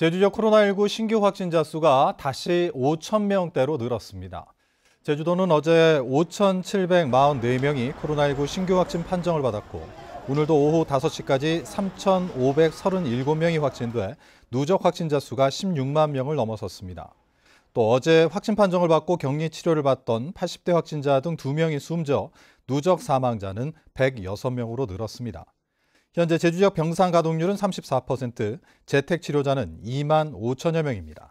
제주역 코로나19 신규 확진자 수가 다시 5천 명대로 늘었습니다. 제주도는 어제 5,744명이 코로나19 신규 확진 판정을 받았고 오늘도 오후 5시까지 3,537명이 확진돼 누적 확진자 수가 16만 명을 넘어섰습니다. 또 어제 확진 판정을 받고 격리 치료를 받던 80대 확진자 등 2명이 숨져 누적 사망자는 106명으로 늘었습니다. 현재 제주 지역 병상 가동률은 34%, 재택 치료자는 2만 5천여 명입니다.